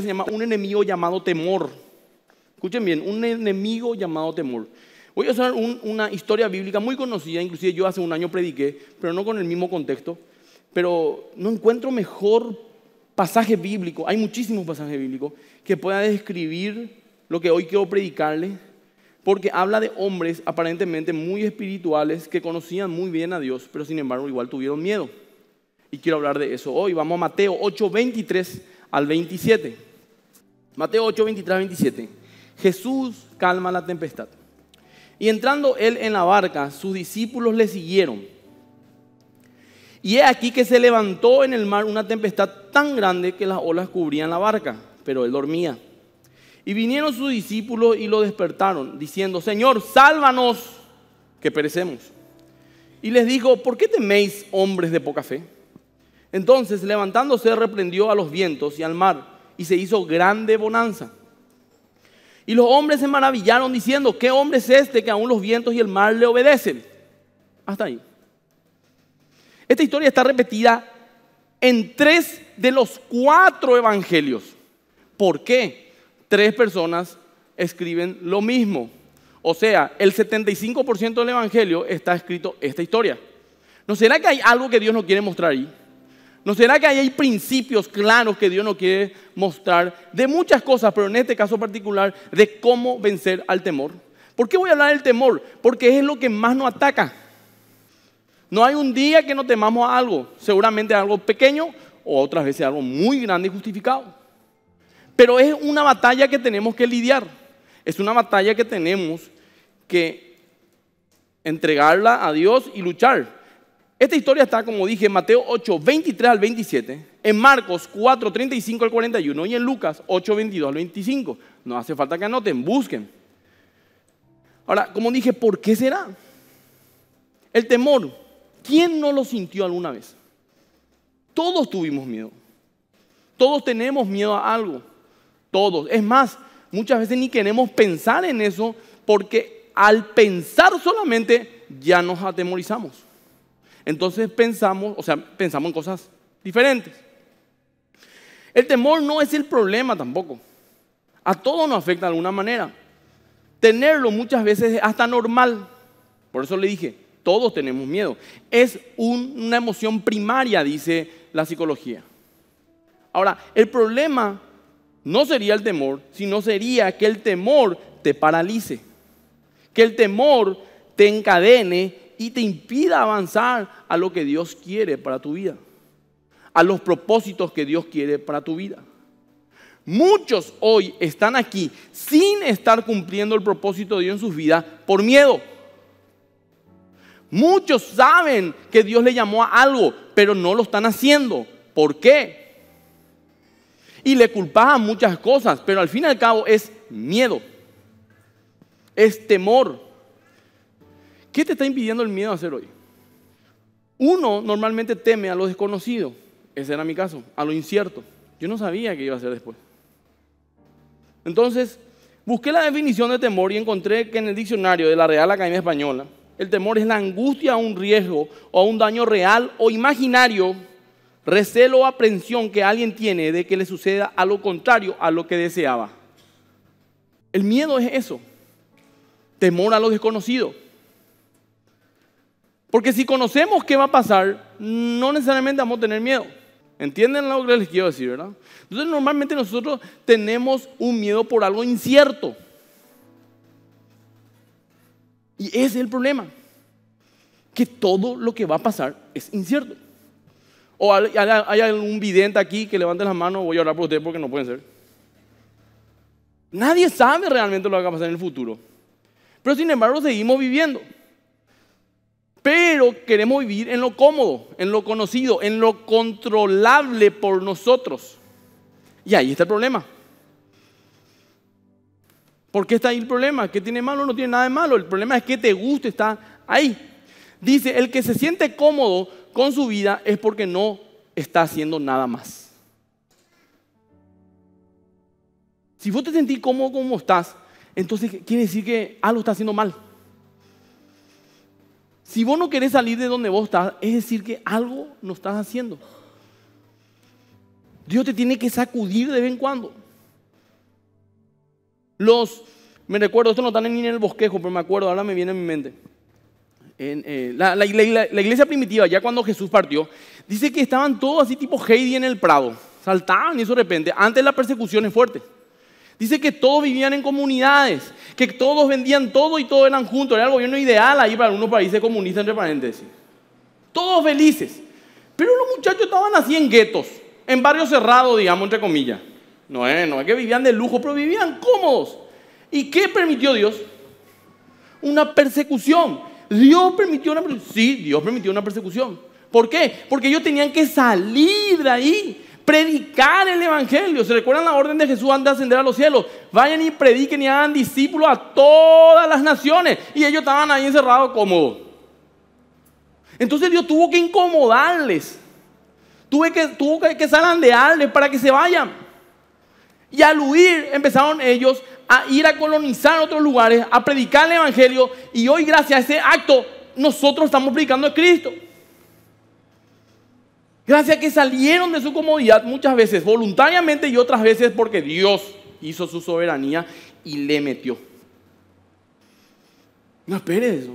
se llama un enemigo llamado temor. Escuchen bien, un enemigo llamado temor. Voy a usar una historia bíblica muy conocida, inclusive yo hace un año prediqué, pero no con el mismo contexto. Pero no encuentro mejor pasaje bíblico, hay muchísimos pasajes bíblicos, que pueda describir lo que hoy quiero predicarle, porque habla de hombres aparentemente muy espirituales que conocían muy bien a Dios, pero sin embargo igual tuvieron miedo. Y quiero hablar de eso hoy. Vamos a Mateo 8:23 al 27. Mateo 8, 23, 27. Jesús calma la tempestad. Y entrando él en la barca, sus discípulos le siguieron. Y es aquí que se levantó en el mar una tempestad tan grande que las olas cubrían la barca, pero él dormía. Y vinieron sus discípulos y lo despertaron, diciendo, Señor, sálvanos, que perecemos. Y les dijo, ¿por qué teméis, hombres de poca fe? Entonces, levantándose, reprendió a los vientos y al mar y se hizo grande bonanza. Y los hombres se maravillaron diciendo, ¿qué hombre es este que aún los vientos y el mar le obedecen? Hasta ahí. Esta historia está repetida en tres de los cuatro evangelios. ¿Por qué? Tres personas escriben lo mismo. O sea, el 75% del evangelio está escrito esta historia. ¿No será que hay algo que Dios no quiere mostrar ahí? ¿No será que hay principios claros que Dios nos quiere mostrar de muchas cosas, pero en este caso particular de cómo vencer al temor? ¿Por qué voy a hablar del temor? Porque es lo que más nos ataca. No hay un día que no temamos a algo, seguramente algo pequeño o otras veces algo muy grande y justificado. Pero es una batalla que tenemos que lidiar. Es una batalla que tenemos que entregarla a Dios y luchar. Esta historia está, como dije, en Mateo 8, 23 al 27, en Marcos 4, 35 al 41 y en Lucas 8, 22 al 25. No hace falta que anoten, busquen. Ahora, como dije, ¿por qué será? El temor, ¿quién no lo sintió alguna vez? Todos tuvimos miedo. Todos tenemos miedo a algo. Todos. Es más, muchas veces ni queremos pensar en eso porque al pensar solamente ya nos atemorizamos entonces pensamos, o sea, pensamos en cosas diferentes. El temor no es el problema tampoco. A todos nos afecta de alguna manera. Tenerlo muchas veces es hasta normal. Por eso le dije, todos tenemos miedo. Es una emoción primaria, dice la psicología. Ahora, el problema no sería el temor, sino sería que el temor te paralice, que el temor te encadene y te impida avanzar a lo que Dios quiere para tu vida, a los propósitos que Dios quiere para tu vida. Muchos hoy están aquí sin estar cumpliendo el propósito de Dios en sus vidas por miedo. Muchos saben que Dios le llamó a algo, pero no lo están haciendo. ¿Por qué? Y le culpaban muchas cosas, pero al fin y al cabo es miedo, es temor. ¿Qué te está impidiendo el miedo a hacer hoy? Uno normalmente teme a lo desconocido, ese era mi caso, a lo incierto. Yo no sabía qué iba a hacer después. Entonces, busqué la definición de temor y encontré que en el diccionario de la Real Academia Española, el temor es la angustia a un riesgo o a un daño real o imaginario, recelo o aprensión que alguien tiene de que le suceda a lo contrario a lo que deseaba. El miedo es eso, temor a lo desconocido. Porque si conocemos qué va a pasar, no necesariamente vamos a tener miedo. ¿Entienden lo que les quiero decir, verdad? Entonces normalmente nosotros tenemos un miedo por algo incierto. Y ese es el problema. Que todo lo que va a pasar es incierto. ¿O hay algún vidente aquí que levante las manos? Voy a orar por usted porque no pueden ser. Nadie sabe realmente lo que va a pasar en el futuro. Pero sin embargo seguimos viviendo pero queremos vivir en lo cómodo, en lo conocido, en lo controlable por nosotros. Y ahí está el problema. ¿Por qué está ahí el problema? ¿Qué tiene malo? No tiene nada de malo. El problema es que te gusta, está ahí. Dice, el que se siente cómodo con su vida es porque no está haciendo nada más. Si vos te sentís cómodo como estás, entonces quiere decir que algo está haciendo mal. Si vos no querés salir de donde vos estás, es decir que algo no estás haciendo. Dios te tiene que sacudir de vez en cuando. Los, me recuerdo, esto no está ni en el bosquejo, pero me acuerdo, ahora me viene a mi mente. Eh, la, la, iglesia primitiva, ya cuando Jesús partió, dice que estaban todos así tipo Heidi en el prado. Saltaban y eso de repente. Antes la persecución es fuerte. Dice que todos vivían en comunidades que todos vendían todo y todos eran juntos. Era el gobierno ideal ahí para unos países comunistas, entre paréntesis. Todos felices. Pero los muchachos estaban así en guetos, en barrios cerrados, digamos, entre comillas. No es, no es que vivían de lujo, pero vivían cómodos. ¿Y qué permitió Dios? Una persecución. Dios permitió una persecución. Sí, Dios permitió una persecución. ¿Por qué? Porque ellos tenían que salir de ahí predicar el Evangelio. ¿Se recuerdan la orden de Jesús antes de ascender a los cielos? Vayan y prediquen y hagan discípulos a todas las naciones. Y ellos estaban ahí encerrados cómodos. Entonces Dios tuvo que incomodarles. Tuvo que, tuvo que zarandearles para que se vayan. Y al huir empezaron ellos a ir a colonizar otros lugares, a predicar el Evangelio. Y hoy gracias a ese acto nosotros estamos predicando a Cristo. Gracias a que salieron de su comodidad muchas veces voluntariamente y otras veces porque Dios hizo su soberanía y le metió. No espere eso.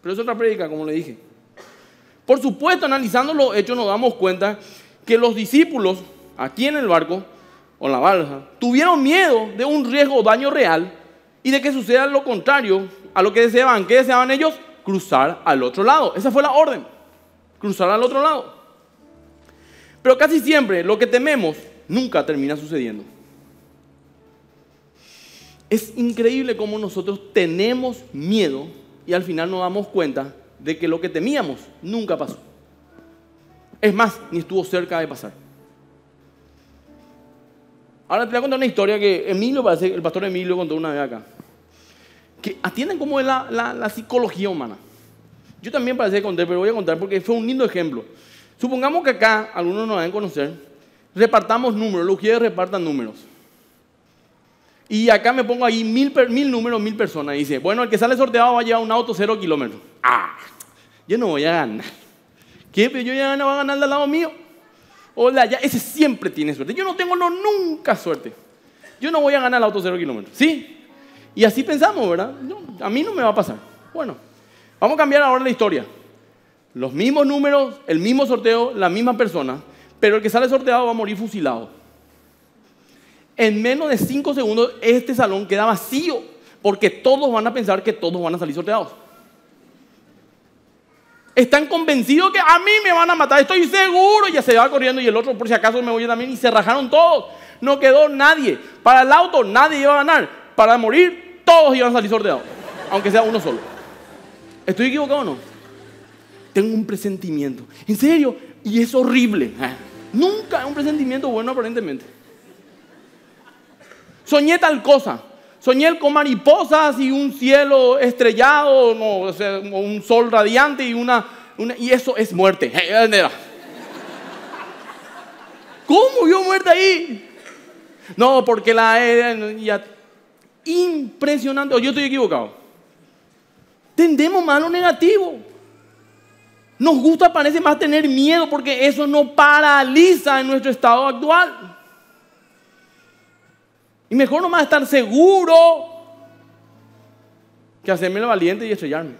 Pero es otra prédica, como le dije. Por supuesto, analizando los hechos nos damos cuenta que los discípulos aquí en el barco o en la balsa tuvieron miedo de un riesgo o daño real y de que suceda lo contrario a lo que deseaban. ¿Qué deseaban ellos? Cruzar al otro lado. Esa fue la orden. Cruzar al otro lado. Pero casi siempre lo que tememos nunca termina sucediendo. Es increíble cómo nosotros tenemos miedo y al final nos damos cuenta de que lo que temíamos nunca pasó. Es más, ni estuvo cerca de pasar. Ahora te voy a contar una historia que Emilio, el pastor Emilio contó una vez acá. Que atienden como es la, la, la, psicología humana. Yo también parece que conté, pero voy a contar porque fue un lindo ejemplo. Supongamos que acá, algunos nos deben conocer, repartamos números, los que repartan números. Y acá me pongo ahí mil, mil números, mil personas. Y dice, bueno, el que sale sorteado va a llevar un auto cero kilómetros. ¡Ah! Yo no voy a ganar. ¿Qué? Pero yo ya no voy a ganar del lado mío. Hola, ya, ese siempre tiene suerte. Yo no tengo no, nunca suerte. Yo no voy a ganar el auto cero kilómetros. ¿Sí? Y así pensamos, ¿verdad? No, a mí no me va a pasar. Bueno, vamos a cambiar ahora la historia los mismos números, el mismo sorteo, la misma persona, pero el que sale sorteado va a morir fusilado. En menos de cinco segundos este salón queda vacío, porque todos van a pensar que todos van a salir sorteados. Están convencidos que a mí me van a matar, estoy seguro, ya se va corriendo y el otro por si acaso me voy también y se rajaron todos. No quedó nadie. Para el auto nadie iba a ganar. Para morir todos iban a salir sorteados, aunque sea uno solo. ¿Estoy equivocado o no? tengo un presentimiento. En serio, y es horrible. Ah. Nunca un presentimiento bueno aparentemente. Soñé tal cosa. Soñé con mariposas y un cielo estrellado, o un sol radiante y una, Y eso es muerte. Eh, ¿Cómo vio muerte ahí? No, porque la... era eh, impresionante. yo estoy equivocado. Tendemos mano negativo. Nos gusta, parece más tener miedo porque eso no paraliza en nuestro estado actual. Y mejor nomás estar seguro que hacerme valiente y estrellarme.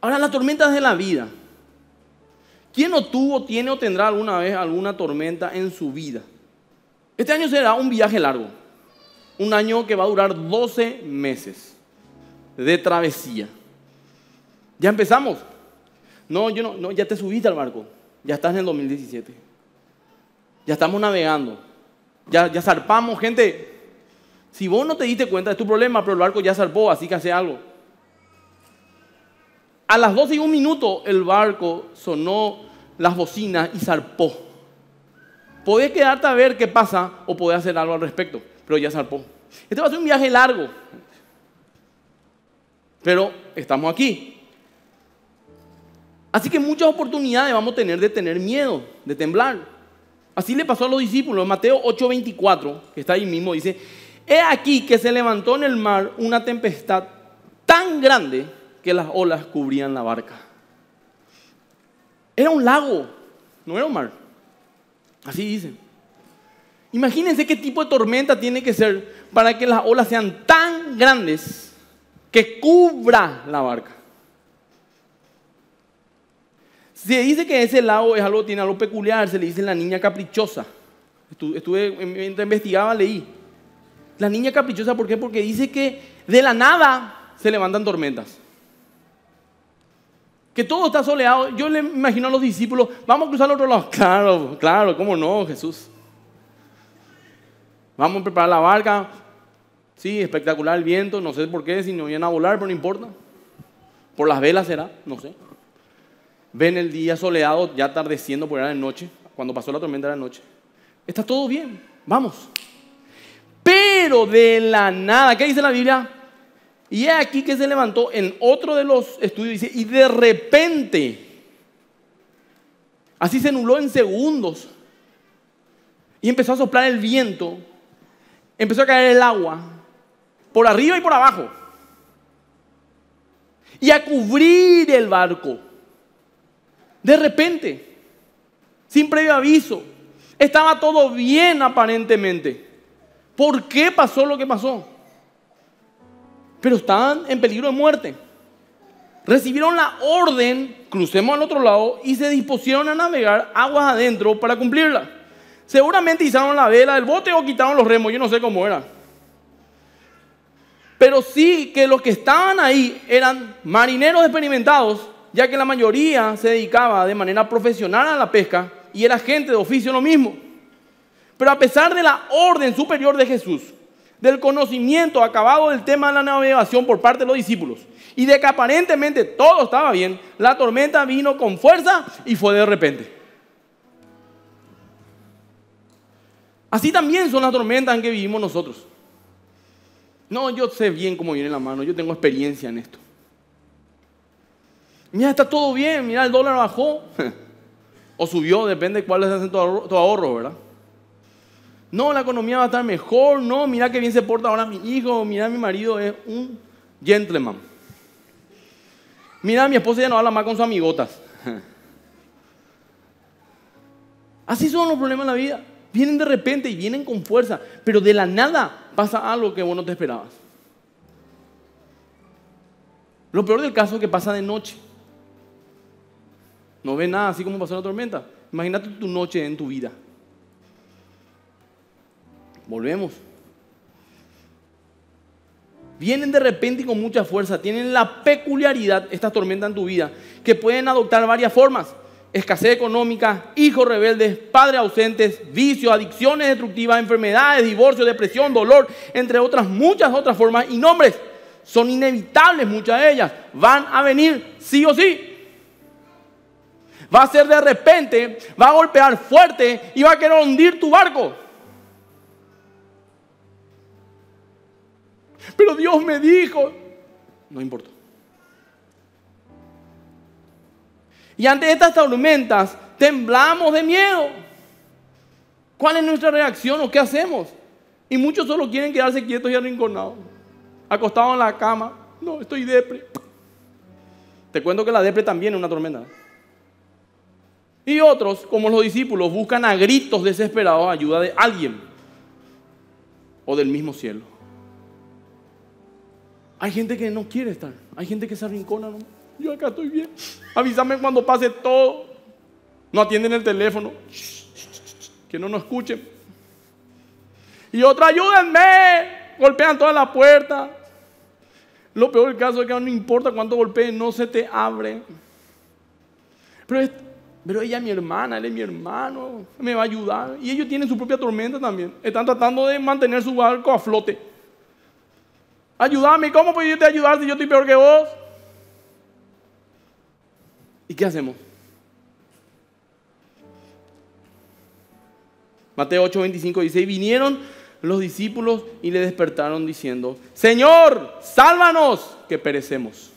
Ahora, las tormentas de la vida. ¿Quién no tuvo, tiene o tendrá alguna vez alguna tormenta en su vida? Este año será un viaje largo. Un año que va a durar 12 meses de travesía. Ya empezamos. No, yo no, no, ya te subiste al barco. Ya estás en el 2017. Ya estamos navegando. Ya, ya zarpamos, gente. Si vos no te diste cuenta, es tu problema, pero el barco ya zarpó, así que hace algo. A las 12 y un minuto el barco sonó las bocinas y zarpó. Podés quedarte a ver qué pasa o podés hacer algo al respecto, pero ya zarpó. Este va a ser un viaje largo, pero estamos aquí. Así que muchas oportunidades vamos a tener de tener miedo, de temblar. Así le pasó a los discípulos. Mateo 8:24, que está ahí mismo, dice, he aquí que se levantó en el mar una tempestad tan grande que las olas cubrían la barca. Era un lago, no era un mar. Así dice. Imagínense qué tipo de tormenta tiene que ser para que las olas sean tan grandes que cubra la barca. Se dice que ese lado es algo, tiene algo peculiar, se le dice la niña caprichosa. Estuve, estuve investigaba, leí. La niña caprichosa, ¿por qué? Porque dice que de la nada se levantan tormentas. Que todo está soleado. Yo le imagino a los discípulos, vamos a cruzar al otro lado. Claro, claro, ¿cómo no, Jesús? Vamos a preparar la barca. Sí, espectacular el viento, no sé por qué, si no vienen a volar, pero no importa. Por las velas será, no sé ven el día soleado, ya atardeciendo por la noche, cuando pasó la tormenta de la noche. Está todo bien, vamos. Pero de la nada, ¿qué dice la Biblia? Y es aquí que se levantó en otro de los estudios, y de repente, así se nubló en segundos, y empezó a soplar el viento, empezó a caer el agua, por arriba y por abajo, y a cubrir el barco de repente, sin previo aviso. Estaba todo bien aparentemente. ¿Por qué pasó lo que pasó? Pero estaban en peligro de muerte. Recibieron la orden, crucemos al otro lado, y se dispusieron a navegar aguas adentro para cumplirla. Seguramente izaron la vela del bote o quitaron los remos, yo no sé cómo era. Pero sí que los que estaban ahí eran marineros experimentados ya que la mayoría se dedicaba de manera profesional a la pesca y era gente de oficio lo mismo. Pero a pesar de la orden superior de Jesús, del conocimiento acabado del tema de la navegación por parte de los discípulos y de que aparentemente todo estaba bien, la tormenta vino con fuerza y fue de repente. Así también son las tormentas en que vivimos nosotros. No, yo sé bien cómo viene la mano, yo tengo experiencia en esto. Mira, está todo bien, mira, el dólar bajó. o subió, depende cuál es tu tu ahorro, ¿verdad? No, la economía va a estar mejor, no, mira qué bien se porta ahora mi hijo, mira mi marido es un gentleman. Mira, mi esposa ya no habla más con sus amigotas. Así son los problemas de la vida. Vienen de repente y vienen con fuerza, pero de la nada pasa algo que vos no te esperabas. Lo peor del caso es que pasa de noche. No ves nada, así como pasó la tormenta. Imagínate tu noche en tu vida. Volvemos. Vienen de repente y con mucha fuerza. Tienen la peculiaridad, estas tormentas en tu vida, que pueden adoptar varias formas. Escasez económica, hijos rebeldes, padres ausentes, vicios, adicciones destructivas, enfermedades, divorcio, depresión, dolor, entre otras muchas otras formas y nombres. Son inevitables muchas de ellas. Van a venir sí o sí va a ser de repente, va a golpear fuerte y va a querer hundir tu barco. Pero Dios me dijo, no importa. Y ante estas tormentas temblamos de miedo. ¿Cuál es nuestra reacción o qué hacemos? Y muchos solo quieren quedarse quietos y arrinconados, acostados en la cama. No, estoy depre. Te cuento que la depre también es una tormenta. Y otros, como los discípulos, buscan a gritos desesperados ayuda de alguien o del mismo cielo. Hay gente que no quiere estar, hay gente que se arrincona, yo acá estoy bien, avísame cuando pase todo, no atienden el teléfono, que no nos escuchen. Y otra, ayúdenme, golpean toda la puerta. Lo peor del caso es que no importa cuánto golpeen, no se te abre. Pero es pero ella es mi hermana, él es mi hermano, me va a ayudar. Y ellos tienen su propia tormenta también. Están tratando de mantener su barco a flote. Ayúdame, ¿cómo puedo yo te ayudar si yo estoy peor que vos? ¿Y qué hacemos? Mateo 8, 25 dice, y vinieron los discípulos y le despertaron diciendo, Señor, sálvanos que perecemos.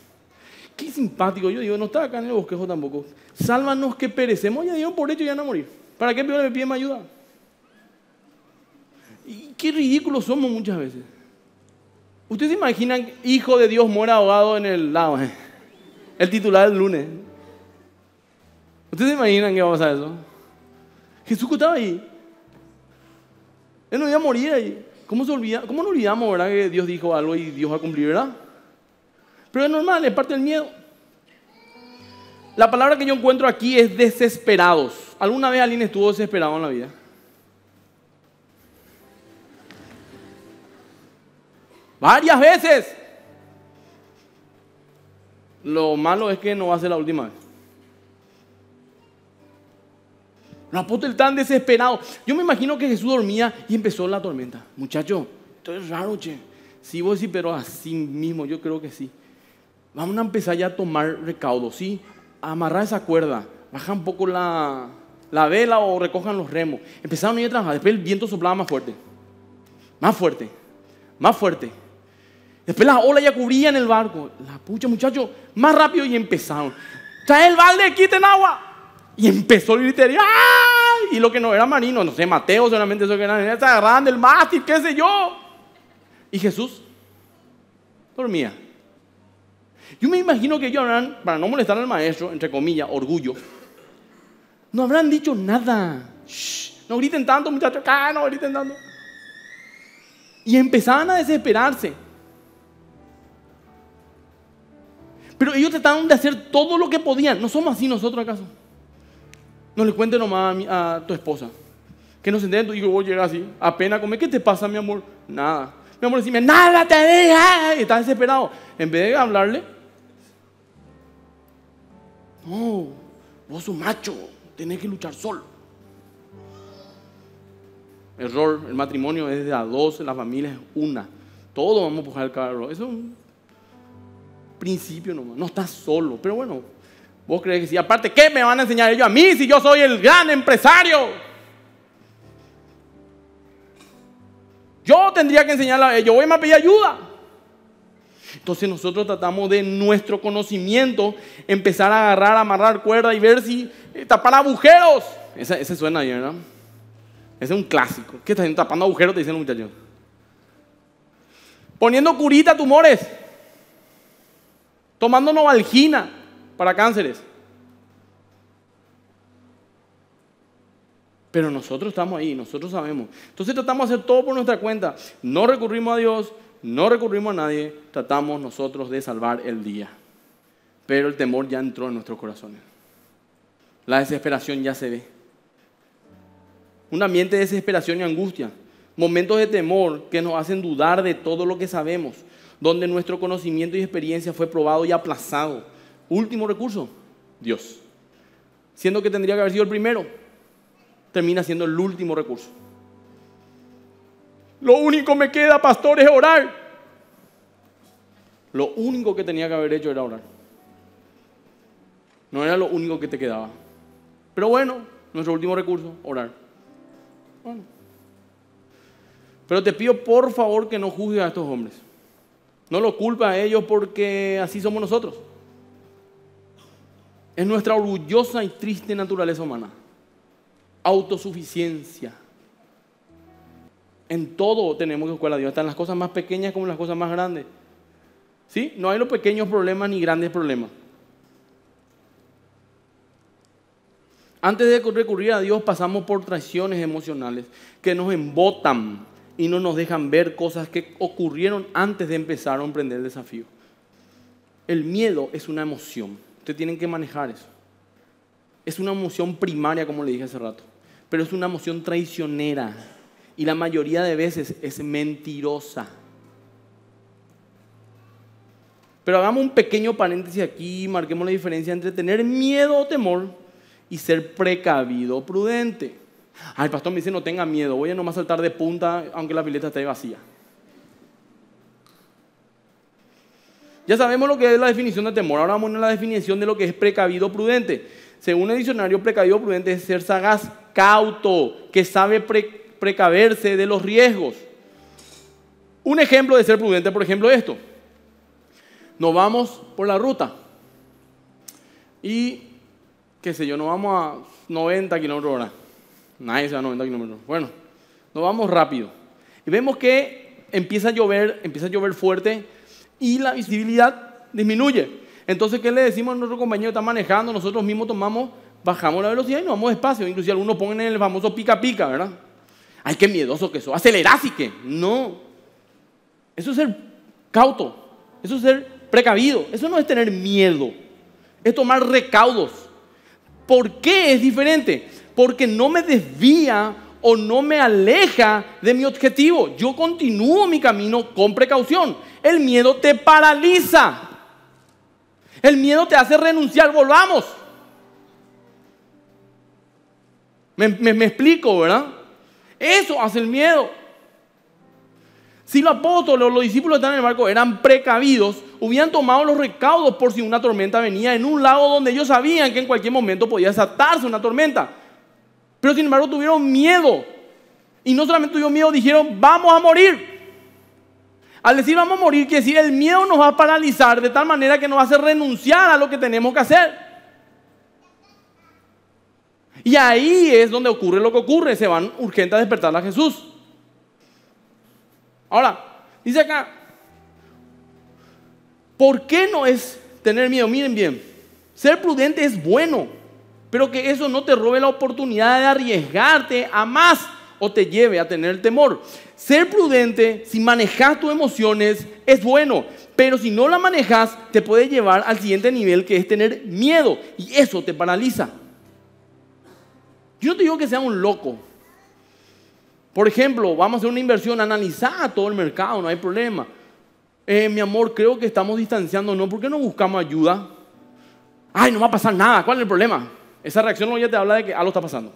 Qué simpático. Yo digo, no está acá en el bosquejo tampoco. Sálvanos que perecemos. Ya Dios por hecho ya no a morir. ¿Para qué peor le piden ayuda? Y qué ridículos somos muchas veces. ¿Ustedes se imaginan, hijo de Dios muere ahogado en el lago? Eh. El titular del lunes. ¿Ustedes se imaginan que va a pasar eso? Jesús estaba ahí. Él no iba a morir ahí. ¿Cómo, se olvida? ¿Cómo no olvidamos, verdad, que Dios dijo algo y Dios va a cumplir, verdad? Pero es normal, es parte el miedo. La palabra que yo encuentro aquí es desesperados. ¿Alguna vez alguien estuvo desesperado en la vida? Varias veces. Lo malo es que no va a ser la última vez. Los apóstoles tan desesperado. Yo me imagino que Jesús dormía y empezó la tormenta. Muchacho, esto es raro, che. Sí, vos sí, pero así mismo, yo creo que sí. Vamos a empezar ya a tomar recaudo, ¿sí? A amarrar esa cuerda, baja un poco la, vela o recojan los remos. Empezaron a ir a trabajar, después el viento soplaba más fuerte, más fuerte, más fuerte. Después las olas ya en el barco. La pucha, muchachos, más rápido y empezaron. Trae el balde, quiten agua. Y empezó el griterio. ¡Ay! Y lo que no era marino, no sé, Mateo solamente eso que era, se agarraban del mástil, qué sé yo. Y Jesús dormía. Yo me imagino que ellos habrán, para no molestar al maestro, entre comillas, orgullo, no habrán dicho nada. no griten tanto, muchachos, no griten tanto. Y empezaban a desesperarse. Pero ellos trataron de hacer todo lo que podían. ¿No somos así nosotros acaso? No le cuente nomás a, tu esposa. Que no se entiende voy a llegar así, apenas come. ¿Qué te pasa, mi amor? Nada. Mi amor, decime, nada te deja. Está desesperado. En vez de hablarle, no, vos sos macho, tenés que luchar solo. Error, el matrimonio es de a dos, la familia es una. Todos vamos a empujar el carro. Eso es un principio nomás. No estás solo. Pero bueno, vos crees que sí. Aparte, ¿qué me van a enseñar ellos a mí si yo soy el gran empresario? Yo tendría que enseñarle a ellos, voy a pedir ayuda. Entonces nosotros tratamos de nuestro conocimiento empezar a agarrar, amarrar cuerda y ver si eh, tapar agujeros. Ese, suena bien, ¿verdad? Ese es un clásico. ¿Qué estás haciendo? Tapando agujeros, te dicen los muchachos. Poniendo curita a tumores. Tomando novalgina para cánceres. Pero nosotros estamos ahí, nosotros sabemos. Entonces tratamos de hacer todo por nuestra cuenta. No recurrimos a Dios, no recurrimos a nadie, tratamos nosotros de salvar el día. Pero el temor ya entró en nuestros corazones. La desesperación ya se ve. Un ambiente de desesperación y angustia. Momentos de temor que nos hacen dudar de todo lo que sabemos, donde nuestro conocimiento y experiencia fue probado y aplazado. Último recurso, Dios. Siendo que tendría que haber sido el primero, termina siendo el último recurso. Lo único que me queda, pastor, es orar. Lo único que tenía que haber hecho era orar. No era lo único que te quedaba. Pero bueno, nuestro último recurso, orar. Bueno. Pero te pido por favor que no juzgues a estos hombres. No lo culpa a ellos porque así somos nosotros. Es nuestra orgullosa y triste naturaleza humana. Autosuficiencia. En todo tenemos que buscar a Dios, hasta en las cosas más pequeñas como las cosas más grandes. ¿Sí? No hay los pequeños problemas ni grandes problemas. Antes de recurrir a Dios pasamos por traiciones emocionales que nos embotan y no nos dejan ver cosas que ocurrieron antes de empezar a emprender el desafío. El miedo es una emoción. Ustedes tienen que manejar eso. Es una emoción primaria, como le dije hace rato, pero es una emoción traicionera y la mayoría de veces es mentirosa. Pero hagamos un pequeño paréntesis aquí, marquemos la diferencia entre tener miedo o temor y ser precavido o prudente. Ay, el pastor me dice no tenga miedo, voy a nomás saltar de punta aunque la pileta esté vacía. Ya sabemos lo que es la definición de temor, ahora vamos a la definición de lo que es precavido prudente. Según el diccionario, precavido prudente es ser sagaz, cauto, que sabe pre precaverse de los riesgos. Un ejemplo de ser prudente, por ejemplo, esto. Nos vamos por la ruta y, qué sé yo, nos vamos a 90 kilómetros hora. Nadie se va a 90 kilómetros. Bueno, nos vamos rápido. Y vemos que empieza a llover, empieza a llover fuerte y la visibilidad disminuye. Entonces, ¿qué le decimos a nuestro compañero que está manejando? Nosotros mismos tomamos, bajamos la velocidad y nos vamos despacio. Incluso algunos ponen el famoso pica-pica, ¿verdad? ay, qué miedoso que eso. acelerás y que. No. Eso es ser cauto, eso es ser precavido, eso no es tener miedo, es tomar recaudos. ¿Por qué es diferente? Porque no me desvía o no me aleja de mi objetivo. Yo continúo mi camino con precaución. El miedo te paraliza. El miedo te hace renunciar, volvamos. me explico, ¿verdad? Eso hace el miedo. Si los apóstoles o los discípulos están en el barco eran precavidos, hubieran tomado los recaudos por si una tormenta venía en un lago donde ellos sabían que en cualquier momento podía desatarse una tormenta. Pero sin embargo tuvieron miedo. Y no solamente tuvieron miedo, dijeron, vamos a morir. Al decir vamos a morir, quiere decir el miedo nos va a paralizar de tal manera que nos hace renunciar a lo que tenemos que hacer. Y ahí es donde ocurre lo que ocurre. Se van urgentes a despertar a Jesús. Ahora, dice acá, ¿por qué no es tener miedo? Miren bien, ser prudente es bueno, pero que eso no te robe la oportunidad de arriesgarte a más o te lleve a tener temor. Ser prudente, si manejas tus emociones, es bueno, pero si no la manejas, te puede llevar al siguiente nivel que es tener miedo y eso te paraliza. Yo no te digo que sea un loco. Por ejemplo, vamos a hacer una inversión, analizar todo el mercado, no hay problema. Eh, mi amor, creo que estamos distanciando, ¿no? ¿Por qué no buscamos ayuda? Ay, no va a pasar nada, ¿cuál es el problema? Esa reacción ya te habla de que algo está pasando.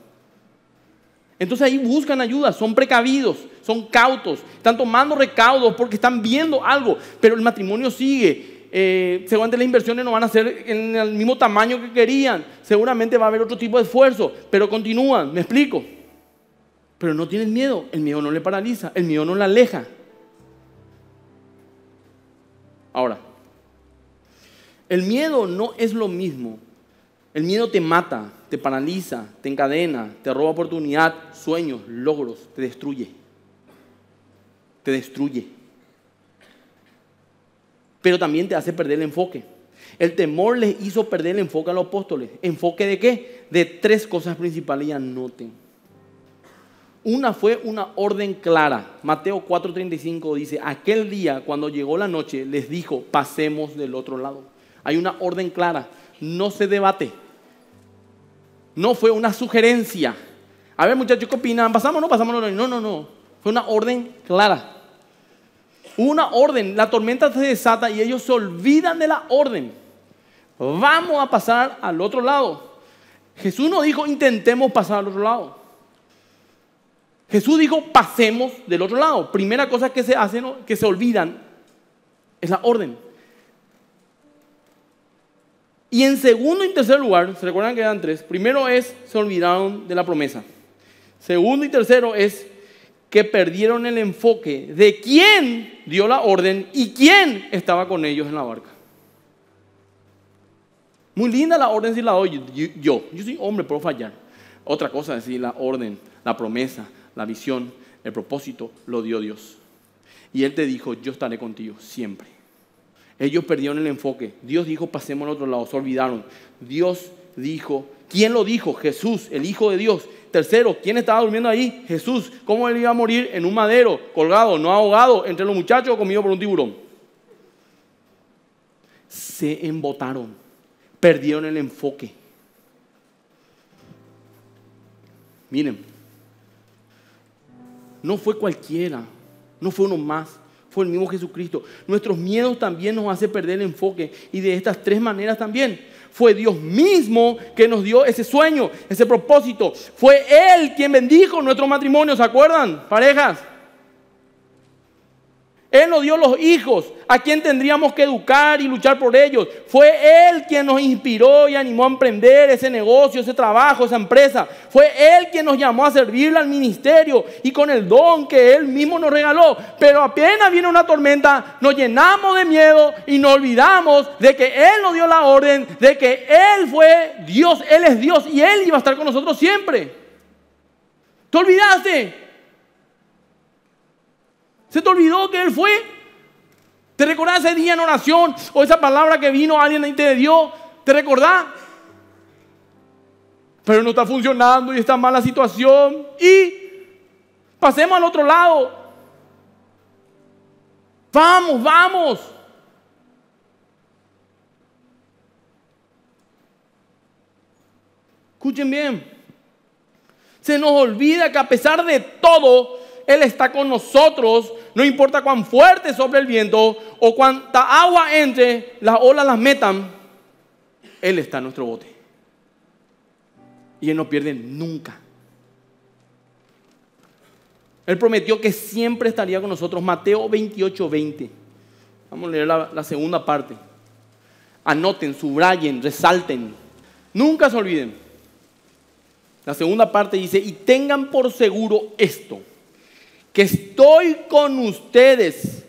Entonces ahí buscan ayuda, son precavidos, son cautos, están tomando recaudos porque están viendo algo, pero el matrimonio sigue. Eh, seguramente las inversiones no van a ser en el mismo tamaño que querían, seguramente va a haber otro tipo de esfuerzo, pero continúan, me explico. Pero no tienes miedo, el miedo no le paraliza, el miedo no la aleja. Ahora, el miedo no es lo mismo. El miedo te mata, te paraliza, te encadena, te roba oportunidad, sueños, logros, te destruye. Te destruye pero también te hace perder el enfoque. El temor les hizo perder el enfoque a los apóstoles. ¿Enfoque de qué? De tres cosas principales y anoten. Una fue una orden clara. Mateo 4:35 dice, aquel día cuando llegó la noche les dijo, pasemos del otro lado. Hay una orden clara, no se debate. No fue una sugerencia. A ver muchachos, ¿qué opinan? ¿Pasamos o no pasamos? No, no, no, no. Fue una orden clara una orden, la tormenta se desata y ellos se olvidan de la orden. Vamos a pasar al otro lado. Jesús no dijo intentemos pasar al otro lado. Jesús dijo pasemos del otro lado. Primera cosa que se hacen, que se olvidan, es la orden. Y en segundo y tercer lugar, se recuerdan que eran tres. Primero es se olvidaron de la promesa. Segundo y tercero es que perdieron el enfoque de quién dio la orden y quién estaba con ellos en la barca. Muy linda la orden si la doy yo. Yo soy hombre, puedo fallar. Otra cosa es decir la orden, la promesa, la visión, el propósito, lo dio Dios. Y Él te dijo, yo estaré contigo siempre. Ellos perdieron el enfoque. Dios dijo, pasemos al otro lado. Se olvidaron. Dios dijo, ¿quién lo dijo? Jesús, el Hijo de Dios. Tercero, ¿quién estaba durmiendo ahí? Jesús. ¿Cómo él iba a morir en un madero, colgado, no ahogado, entre los muchachos o comido por un tiburón? Se embotaron, perdieron el enfoque. Miren, no fue cualquiera, no fue uno más, fue el mismo Jesucristo. Nuestros miedos también nos hacen perder el enfoque y de estas tres maneras también fue Dios mismo que nos dio ese sueño, ese propósito. Fue Él quien bendijo nuestro matrimonio, ¿se acuerdan, parejas? Él nos dio los hijos, a quien tendríamos que educar y luchar por ellos. Fue Él quien nos inspiró y animó a emprender ese negocio, ese trabajo, esa empresa. Fue Él quien nos llamó a servirle al ministerio y con el don que Él mismo nos regaló. Pero apenas viene una tormenta, nos llenamos de miedo y nos olvidamos de que Él nos dio la orden, de que Él fue Dios, Él es Dios y Él iba a estar con nosotros siempre. ¿Te olvidaste? ¿Se te olvidó que Él fue? ¿Te recordás ese día en oración o esa palabra que vino alguien y te dio? ¿Te recordás? Pero no está funcionando y está mala situación. Y pasemos al otro lado. Vamos, vamos. Escuchen bien. Se nos olvida que a pesar de todo, él está con nosotros, no importa cuán fuerte sobre el viento o cuánta agua entre, las olas las metan, Él está en nuestro bote. Y Él no pierde nunca. Él prometió que siempre estaría con nosotros. Mateo 28, 20. Vamos a leer la segunda parte. Anoten, subrayen, resalten. Nunca se olviden. La segunda parte dice, y tengan por seguro esto que estoy con ustedes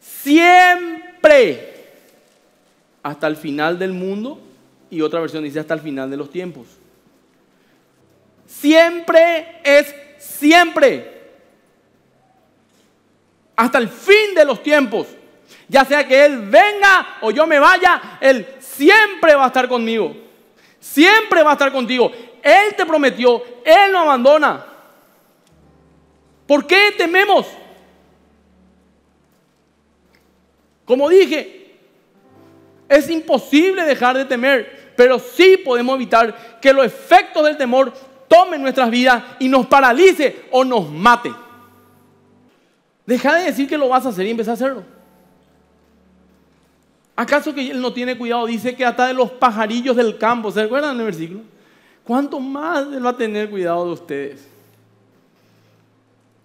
siempre hasta el final del mundo y otra versión dice hasta el final de los tiempos. Siempre es siempre. Hasta el fin de los tiempos. Ya sea que Él venga o yo me vaya, Él siempre va a estar conmigo. Siempre va a estar contigo. Él te prometió, Él no abandona. ¿Por qué tememos? Como dije, es imposible dejar de temer, pero sí podemos evitar que los efectos del temor tomen nuestras vidas y nos paralice o nos mate. Deja de decir que lo vas a hacer y empieza a hacerlo. ¿Acaso que él no tiene cuidado? Dice que hasta de los pajarillos del campo, ¿se acuerdan del versículo? ¿Cuánto más él va a tener cuidado de ustedes?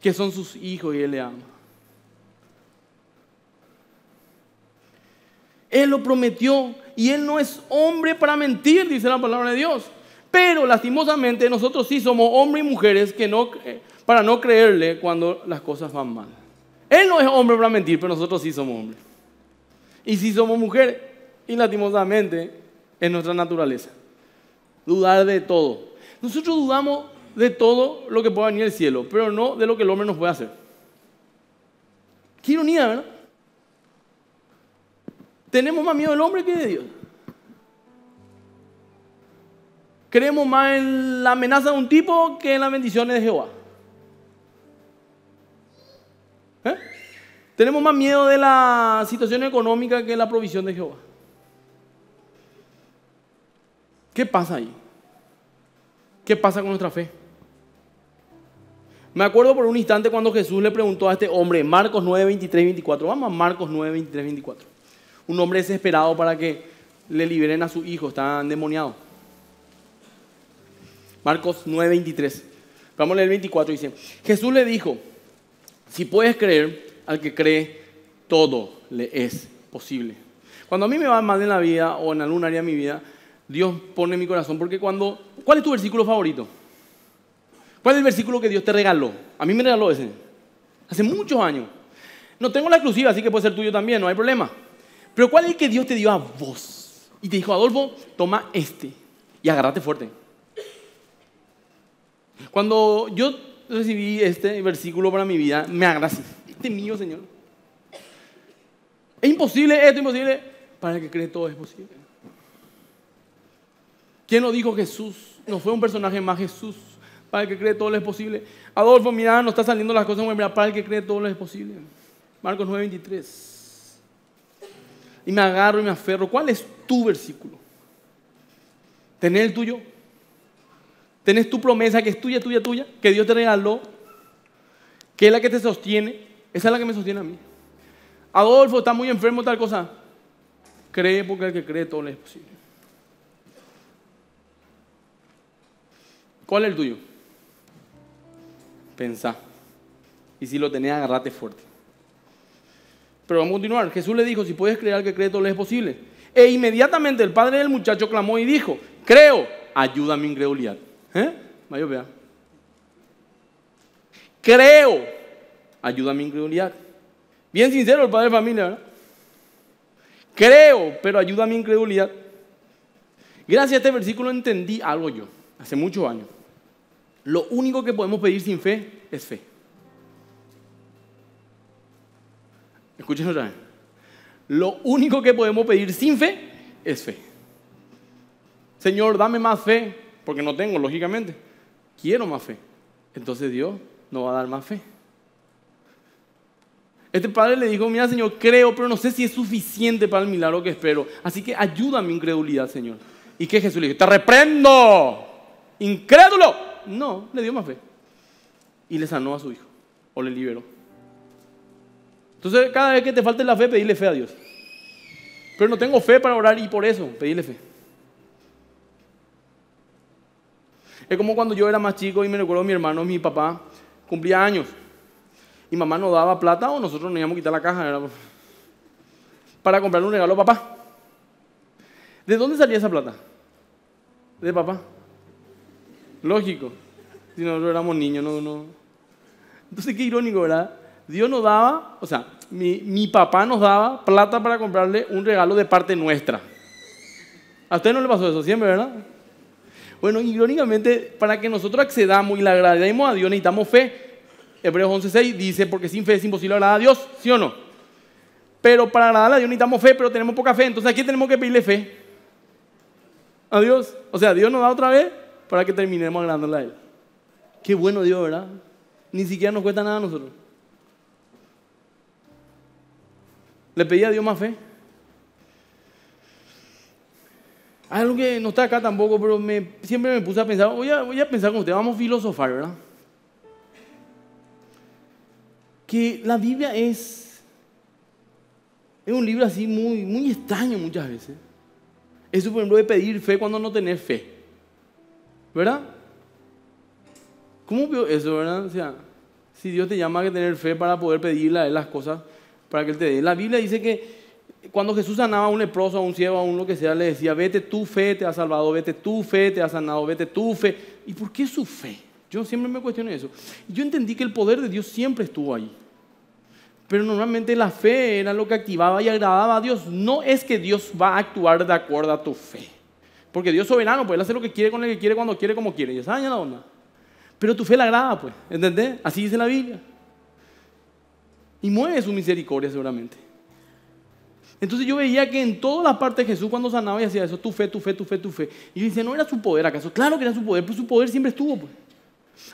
que son sus hijos y Él le ama. Él lo prometió y Él no es hombre para mentir, dice la palabra de Dios. Pero lastimosamente nosotros sí somos hombres y mujeres que no, para no creerle cuando las cosas van mal. Él no es hombre para mentir, pero nosotros sí somos hombres. Y sí somos mujeres. Y lastimosamente es nuestra naturaleza. Dudar de todo. Nosotros dudamos de todo lo que pueda venir del cielo, pero no de lo que el hombre nos puede hacer. Qué ironía, ¿verdad? Tenemos más miedo del hombre que de Dios. Creemos más en la amenaza de un tipo que en las bendiciones de Jehová. ¿Eh? Tenemos más miedo de la situación económica que de la provisión de Jehová. ¿Qué pasa ahí? ¿Qué pasa con nuestra fe? Me acuerdo por un instante cuando Jesús le preguntó a este hombre, Marcos 9, 23, 24. Vamos a Marcos 9, 23, 24. Un hombre desesperado para que le liberen a su hijo, está endemoniado. Marcos 9, 23. Vamos a leer el 24, dice, Jesús le dijo, si puedes creer, al que cree, todo le es posible. Cuando a mí me va mal en la vida o en algún área de mi vida, Dios pone mi corazón, porque cuando, ¿cuál es tu versículo favorito? ¿Cuál es el versículo que Dios te regaló? A mí me regaló ese. Hace muchos años. No tengo la exclusiva, así que puede ser tuyo también, no hay problema. Pero ¿cuál es el que Dios te dio a vos? Y te dijo, Adolfo, toma este y agárrate fuerte. Cuando yo recibí este versículo para mi vida, me agradecí. Este mío, Señor. Es imposible esto, es imposible. Para el que cree todo es posible. ¿Quién lo dijo Jesús? No fue un personaje más Jesús para el que cree todo lo es posible. Adolfo, mira, no está saliendo las cosas muy Para el que cree todo lo es posible. Marcos 9:23. Y me agarro y me aferro. ¿Cuál es tu versículo? ¿Tenés el tuyo? ¿Tenés tu promesa que es tuya, tuya, tuya? Que Dios te regaló. Que es la que te sostiene. Esa es la que me sostiene a mí. Adolfo está muy enfermo, tal cosa. Cree porque el que cree todo lo es posible. ¿Cuál es el tuyo? pensá. Y si lo tenés, agarrate fuerte. Pero vamos a continuar. Jesús le dijo, si puedes creer al que cree, todo le es posible. E inmediatamente el padre del muchacho clamó y dijo, creo, ayuda a mi incredulidad. ¿Eh? Mayo vea. Creo, ayuda a mi incredulidad. Bien sincero el padre de familia, ¿verdad? Creo, pero ayuda a mi incredulidad. Gracias a este versículo entendí algo yo, hace muchos años. Lo único que podemos pedir sin fe es fe. Escuchen otra vez. Lo único que podemos pedir sin fe es fe. Señor, dame más fe, porque no tengo, lógicamente. Quiero más fe. Entonces Dios no va a dar más fe. Este padre le dijo, mira Señor, creo, pero no sé si es suficiente para el milagro que espero. Así que ayuda a mi incredulidad, Señor. ¿Y qué Jesús le dijo? Te reprendo, incrédulo. No, le dio más fe. Y le sanó a su hijo, o le liberó. Entonces, cada vez que te falte la fe, Pedirle fe a Dios. Pero no tengo fe para orar y por eso, pedirle fe. Es como cuando yo era más chico y me recuerdo mi hermano, mi papá, cumplía años. Y mamá nos daba plata o nosotros nos íbamos a quitar la caja para comprarle un regalo a papá. ¿De dónde salía esa plata? De papá. Lógico. Si nosotros éramos niños, no, no. Entonces, qué irónico, ¿verdad? Dios nos daba, o sea, mi, mi papá nos daba plata para comprarle un regalo de parte nuestra. A usted no le pasó eso siempre, ¿verdad? Bueno, irónicamente, para que nosotros accedamos y le agrademos a Dios, necesitamos fe. Hebreos 11.6 dice, porque sin fe es imposible agradar a Dios, ¿sí o no? Pero para agradar a Dios necesitamos fe, pero tenemos poca fe. Entonces, aquí tenemos que pedirle fe? A Dios. O sea, Dios nos da otra vez para que terminemos hablando a Él. Qué bueno Dios, ¿verdad? Ni siquiera nos cuesta nada a nosotros. ¿Le pedí a Dios más fe? algo que no está acá tampoco, pero siempre me puse a pensar, voy a, pensar con usted, vamos a filosofar, ¿verdad? Que la Biblia es, un libro así muy, muy extraño muchas veces. Eso, por ejemplo, de pedir fe cuando no tenés fe. ¿Verdad? ¿Cómo veo eso, verdad? O sea, si Dios te llama a tener fe para poder pedirle a Él las cosas, para que Él te dé. La Biblia dice que cuando Jesús sanaba a un leproso, a un ciego, a un lo que sea, le decía, vete tu fe te ha salvado, vete tu fe te ha sanado, vete tu fe. ¿Y por qué su fe? Yo siempre me cuestioné eso. Yo entendí que el poder de Dios siempre estuvo ahí. Pero normalmente la fe era lo que activaba y agradaba a Dios. No es que Dios va a actuar de acuerdo a tu fe. Porque Dios es soberano, pues Él hace lo que quiere con el que quiere, cuando quiere, como quiere. Y esa daña la onda. Pero tu fe la agrada, pues. ¿Entendés? Así dice la Biblia. Y mueve su misericordia seguramente. Entonces yo veía que en todas las partes Jesús cuando sanaba y hacía eso, tu fe, tu fe, tu fe, tu fe. Y yo decía, ¿no era su poder acaso? Claro que era su poder, pues su poder siempre estuvo. Pues.